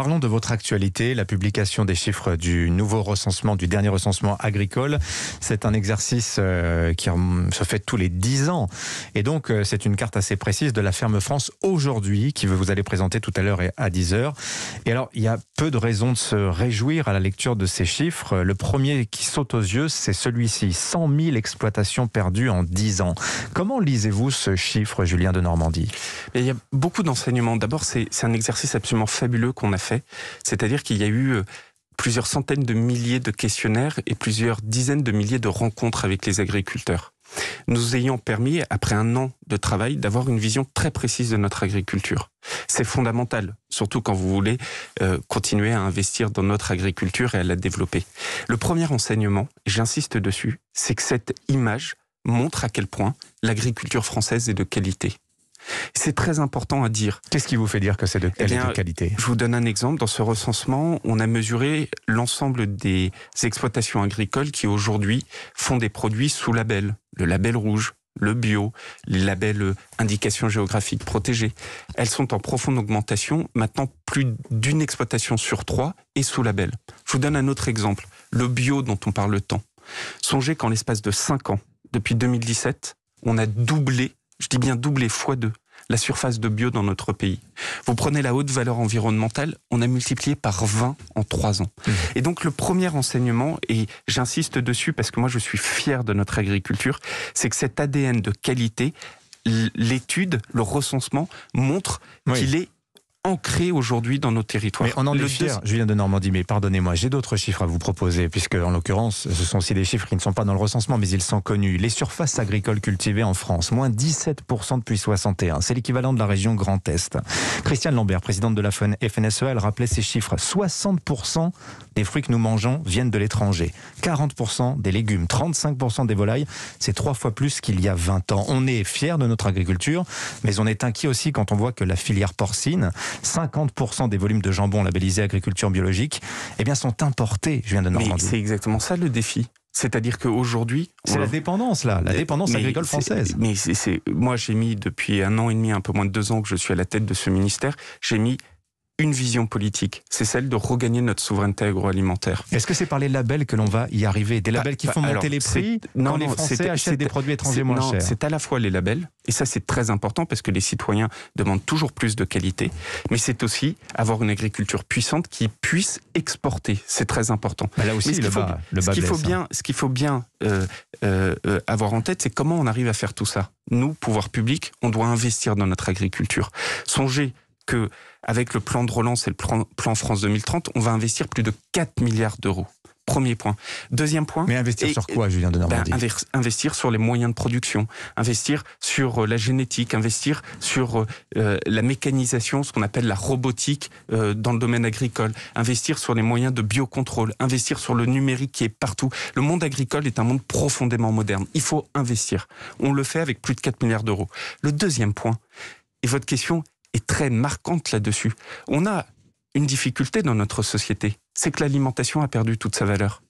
Parlons de votre actualité, la publication des chiffres du nouveau recensement, du dernier recensement agricole. C'est un exercice euh, qui se fait tous les 10 ans. Et donc, euh, c'est une carte assez précise de la ferme France aujourd'hui, qui vous allez présenter tout à l'heure et à 10 heures. Et alors, il y a peu de raisons de se réjouir à la lecture de ces chiffres. Le premier qui saute aux yeux, c'est celui-ci 100 000 exploitations perdues en 10 ans. Comment lisez-vous ce chiffre, Julien de Normandie eh Il y a beaucoup d'enseignements. D'abord, c'est un exercice absolument fabuleux qu'on a fait c'est-à-dire qu'il y a eu euh, plusieurs centaines de milliers de questionnaires et plusieurs dizaines de milliers de rencontres avec les agriculteurs nous ayons permis, après un an de travail, d'avoir une vision très précise de notre agriculture. C'est fondamental, surtout quand vous voulez euh, continuer à investir dans notre agriculture et à la développer. Le premier enseignement, j'insiste dessus, c'est que cette image montre à quel point l'agriculture française est de qualité. C'est très important à dire. Qu'est-ce qui vous fait dire que c'est de eh qualité Je vous donne un exemple. Dans ce recensement, on a mesuré l'ensemble des exploitations agricoles qui aujourd'hui font des produits sous label, le label rouge, le bio, les labels euh, indications géographiques protégées. Elles sont en profonde augmentation. Maintenant, plus d'une exploitation sur trois est sous label. Je vous donne un autre exemple, le bio dont on parle tant. Songez qu'en l'espace de 5 ans, depuis 2017, on a doublé je dis bien doublé fois deux la surface de bio dans notre pays. Vous prenez la haute valeur environnementale, on a multiplié par 20 en 3 ans. Mmh. Et donc le premier enseignement, et j'insiste dessus parce que moi je suis fier de notre agriculture, c'est que cet ADN de qualité, l'étude, le recensement montre qu'il est ancré aujourd'hui dans nos territoires. en est fier, Julien de Normandie, mais pardonnez-moi, j'ai d'autres chiffres à vous proposer, puisque en l'occurrence, ce sont aussi des chiffres qui ne sont pas dans le recensement, mais ils sont connus. Les surfaces agricoles cultivées en France, moins 17% depuis 61. C'est l'équivalent de la région Grand Est. Christiane Lambert, présidente de la FNSEA, elle rappelait ces chiffres. 60% des fruits que nous mangeons viennent de l'étranger. 40% des légumes, 35% des volailles, c'est trois fois plus qu'il y a 20 ans. On est fier de notre agriculture, mais on est inquiet aussi quand on voit que la filière porcine, 50% des volumes de jambon labellisés agriculture biologique, eh bien sont importés. Je viens de Normandie. C'est exactement ça le défi. C'est-à-dire qu'aujourd'hui. C'est la dépendance, là, la dépendance agricole française. Mais c'est moi, j'ai mis depuis un an et demi, un peu moins de deux ans que je suis à la tête de ce ministère, j'ai mis une vision politique, c'est celle de regagner notre souveraineté agroalimentaire. Est-ce que c'est par les labels que l'on va y arriver Des labels qui font monter les prix non, quand des produits étrangers moins chers C'est à la fois les labels, et ça c'est très important parce que les citoyens demandent toujours plus de qualité, mais c'est aussi avoir une agriculture puissante qui puisse exporter. C'est très important. là aussi, ce qu'il faut, hein. bien, ce qu'il faut bien euh, euh, euh, avoir en tête, c'est comment on arrive à faire tout ça. Nous, pouvoir public, on doit investir dans notre agriculture. Songez avec le plan de relance et le plan, France 2030, on va investir plus de 4 milliards d'euros. Premier point. Deuxième point. Mais investir sur quoi, Julien de Normandie ben, Investir sur les moyens de production, investir sur euh, la génétique, investir sur euh, euh, la mécanisation, ce qu'on appelle la robotique dans le domaine agricole, investir sur les moyens de biocontrôle, investir sur le numérique qui est partout. Le monde agricole est un monde profondément moderne. Il faut investir. On le fait avec plus de 4 milliards d'euros. Le deuxième point, et votre question est très marquante là-dessus. On a une difficulté dans notre société, c'est que l'alimentation a perdu toute sa valeur.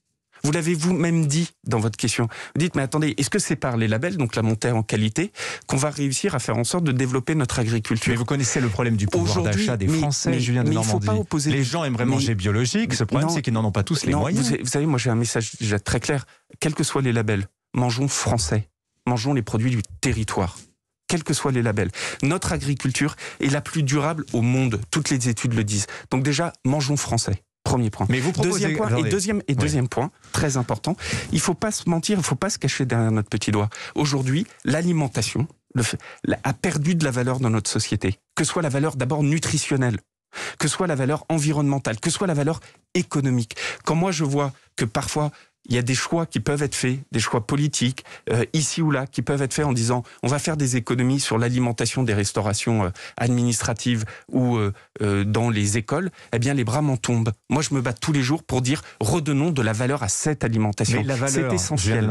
Vous l'avez vous-même dit dans votre question. Vous dites, mais attendez, est-ce que c'est par les labels, donc la montée en qualité, qu'on va réussir à faire en sorte de développer notre agriculture Mais vous connaissez le problème du pouvoir d'achat des Français, mais, Julien de Normandie. faut pas opposer... Les gens aimeraient manger biologique. Ce problème, c'est qu'ils n'en ont pas tous les moyens. Vous, vous, savez, moi, j'ai un message déjà très clair. Quels que soient les labels, mangeons français. Mangeons les produits du territoire quels que soient les labels. Notre agriculture est la plus durable au monde. Toutes les études le disent. Donc déjà, mangeons français. Premier point. Mais vous proposez... Deuxième point, et deuxième, et deuxième point, très important, il ne faut pas se mentir, il ne faut pas se cacher derrière notre petit doigt. Aujourd'hui, l'alimentation a perdu de la valeur dans notre société. Que soit la valeur d'abord nutritionnelle, que soit la valeur environnementale, que soit la valeur économique. Quand moi je vois que parfois il y a des choix qui peuvent être faits, des choix politiques, euh, ici ou là, qui peuvent être faits en disant on va faire des économies sur l'alimentation des restaurations euh, administratives ou euh, dans les écoles, eh bien les bras m'en tombent. Moi, je me bats tous les jours pour dire redonnons de la valeur à cette alimentation. C'est essentiel.